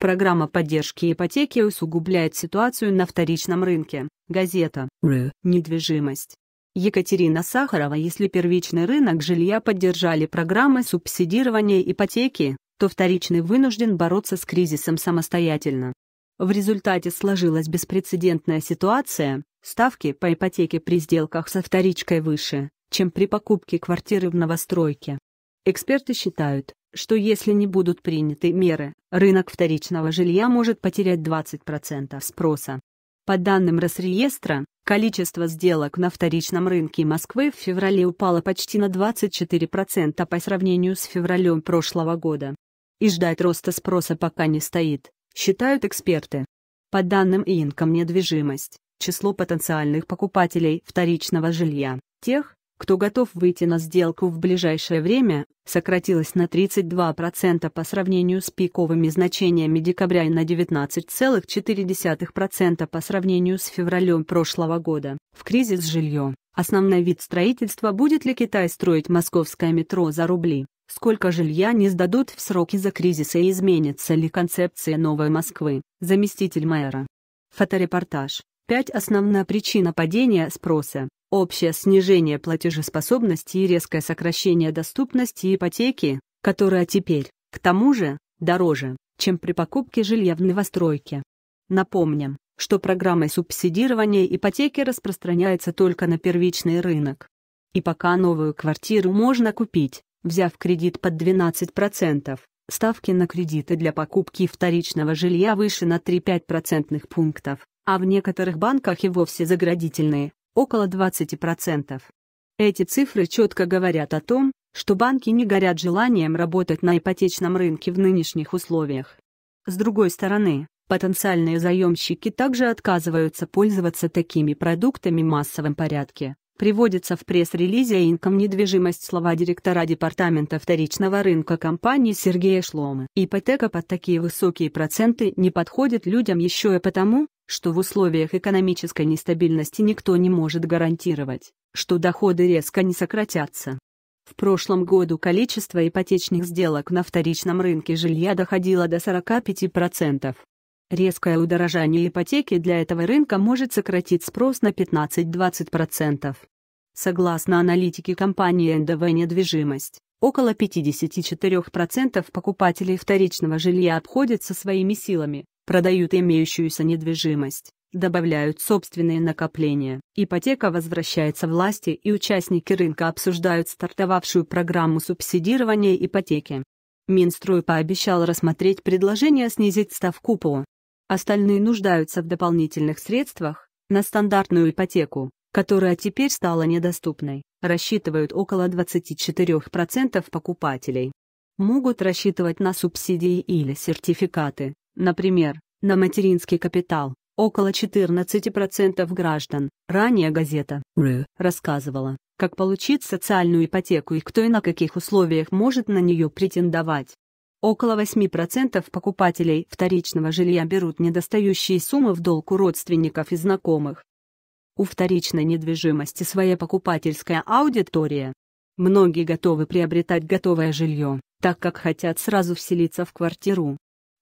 Программа поддержки ипотеки усугубляет ситуацию на вторичном рынке. Газета «Ры. Недвижимость». Екатерина Сахарова Если первичный рынок жилья поддержали программы субсидирования ипотеки, то вторичный вынужден бороться с кризисом самостоятельно. В результате сложилась беспрецедентная ситуация, ставки по ипотеке при сделках со вторичкой выше, чем при покупке квартиры в новостройке. Эксперты считают, что если не будут приняты меры, рынок вторичного жилья может потерять 20% спроса. По данным Росреестра, количество сделок на вторичном рынке Москвы в феврале упало почти на 24% по сравнению с февралем прошлого года. И ждать роста спроса пока не стоит, считают эксперты. По данным Инком недвижимость, число потенциальных покупателей вторичного жилья, тех, кто готов выйти на сделку в ближайшее время, Сократилось на 32% по сравнению с пиковыми значениями декабря и на 19,4% по сравнению с февралем прошлого года. В кризис жилье. Основной вид строительства будет ли Китай строить московское метро за рубли? Сколько жилья не сдадут в срок из-за кризиса и изменится ли концепция новой Москвы? Заместитель мэра. Фоторепортаж. Пять Основная причина падения спроса. Общее снижение платежеспособности и резкое сокращение доступности ипотеки, которая теперь, к тому же, дороже, чем при покупке жилья в новостройке. Напомним, что программа субсидирования ипотеки распространяется только на первичный рынок. И пока новую квартиру можно купить, взяв кредит под 12%, ставки на кредиты для покупки вторичного жилья выше на 3-5 процентных пунктов, а в некоторых банках и вовсе заградительные около 20%. Эти цифры четко говорят о том, что банки не горят желанием работать на ипотечном рынке в нынешних условиях. С другой стороны, потенциальные заемщики также отказываются пользоваться такими продуктами в массовом порядке, приводится в пресс-релизе «Инком недвижимость» слова директора департамента вторичного рынка компании Сергея Шлома. Ипотека под такие высокие проценты не подходит людям еще и потому, что в условиях экономической нестабильности никто не может гарантировать, что доходы резко не сократятся. В прошлом году количество ипотечных сделок на вторичном рынке жилья доходило до 45%. Резкое удорожание ипотеки для этого рынка может сократить спрос на 15-20%. Согласно аналитике компании НДВ «Недвижимость», около 54% покупателей вторичного жилья обходятся своими силами, продают имеющуюся недвижимость, добавляют собственные накопления. Ипотека возвращается власти и участники рынка обсуждают стартовавшую программу субсидирования ипотеки. Минструй пообещал рассмотреть предложение снизить ставку по. Остальные нуждаются в дополнительных средствах на стандартную ипотеку, которая теперь стала недоступной, рассчитывают около 24% покупателей. Могут рассчитывать на субсидии или сертификаты, Например, на материнский капитал около 14% граждан. Ранее газета «Ры» рассказывала, как получить социальную ипотеку и кто и на каких условиях может на нее претендовать. Около 8% покупателей вторичного жилья берут недостающие суммы в долг у родственников и знакомых. У вторичной недвижимости своя покупательская аудитория. Многие готовы приобретать готовое жилье, так как хотят сразу вселиться в квартиру,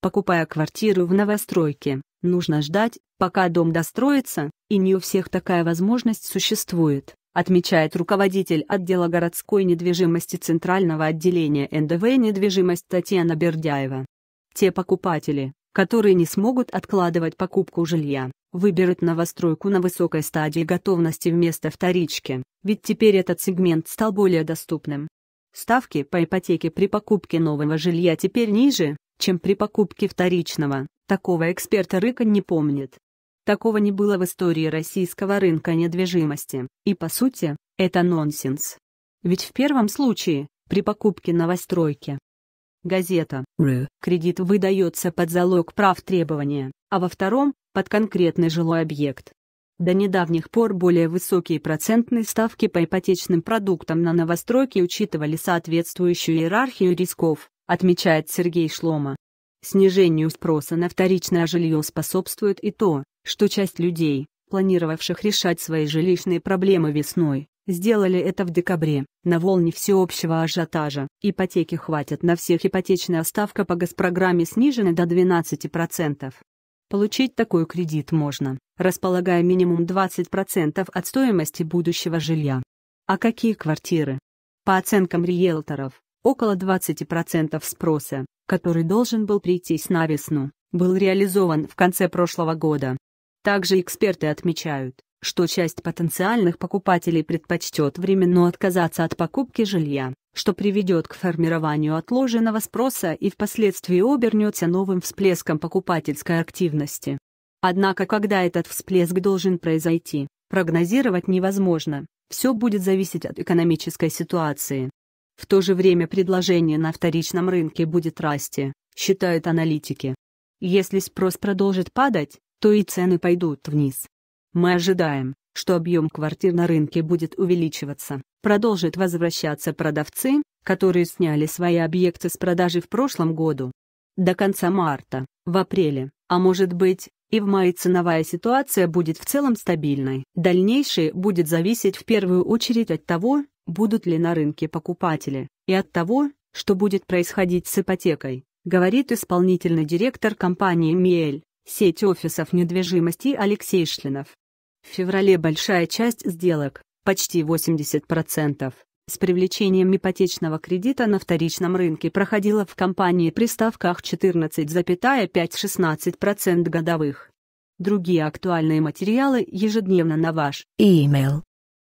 покупая квартиру в новостройке, нужно ждать, пока дом достроится, и не у всех такая возможность существует, отмечает руководитель отдела городской недвижимости Центрального отделения НДВ «Недвижимость» Татьяна Бердяева. Те покупатели, которые не смогут откладывать покупку жилья, выберут новостройку на высокой стадии готовности вместо вторички, ведь теперь этот сегмент стал более доступным. Ставки по ипотеке при покупке нового жилья теперь ниже, чем при покупке вторичного. Такого эксперта рынка не помнит. Такого не было в истории российского рынка недвижимости, и по сути, это нонсенс. Ведь в первом случае, при покупке новостройки, газета «Ру» кредит выдается под залог прав требования, а во втором – под конкретный жилой объект. До недавних пор более высокие процентные ставки по ипотечным продуктам на новостройки учитывали соответствующую иерархию рисков, отмечает Сергей Шлома. Снижению спроса на вторичное жилье способствует и то, что часть людей, планировавших решать свои жилищные проблемы весной, сделали это в декабре, на волне всеобщего ажиотажа. Ипотеки хватит на всех ипотечная ставка по госпрограмме снижена до 12%. Получить такой кредит можно, располагая минимум 20% от стоимости будущего жилья. А какие квартиры? По оценкам риэлторов, Около 20% спроса, который должен был прийтись на весну, был реализован в конце прошлого года. Также эксперты отмечают, что часть потенциальных покупателей предпочтет временно отказаться от покупки жилья, что приведет к формированию отложенного спроса и впоследствии обернется новым всплеском покупательской активности. Однако когда этот всплеск должен произойти, прогнозировать невозможно, все будет зависеть от экономической ситуации. В то же время предложение на вторичном рынке будет расти, считают аналитики. Если спрос продолжит падать, то и цены пойдут вниз. Мы ожидаем, что объем квартир на рынке будет увеличиваться, продолжат возвращаться продавцы, которые сняли свои объекты с продажи в прошлом году. До конца марта, в апреле, а может быть, и в мае ценовая ситуация будет в целом стабильной. Дальнейшее будет зависеть в первую очередь от того, будут ли на рынке покупатели, и от того, что будет происходить с ипотекой, говорит исполнительный директор компании «Миэль», сеть офисов недвижимости Алексей Шлинов. В феврале большая часть сделок, почти 80%, с привлечением ипотечного кредита на вторичном рынке проходила в компании при ставках 14,5-16% годовых. Другие актуальные материалы ежедневно на ваш e-mail.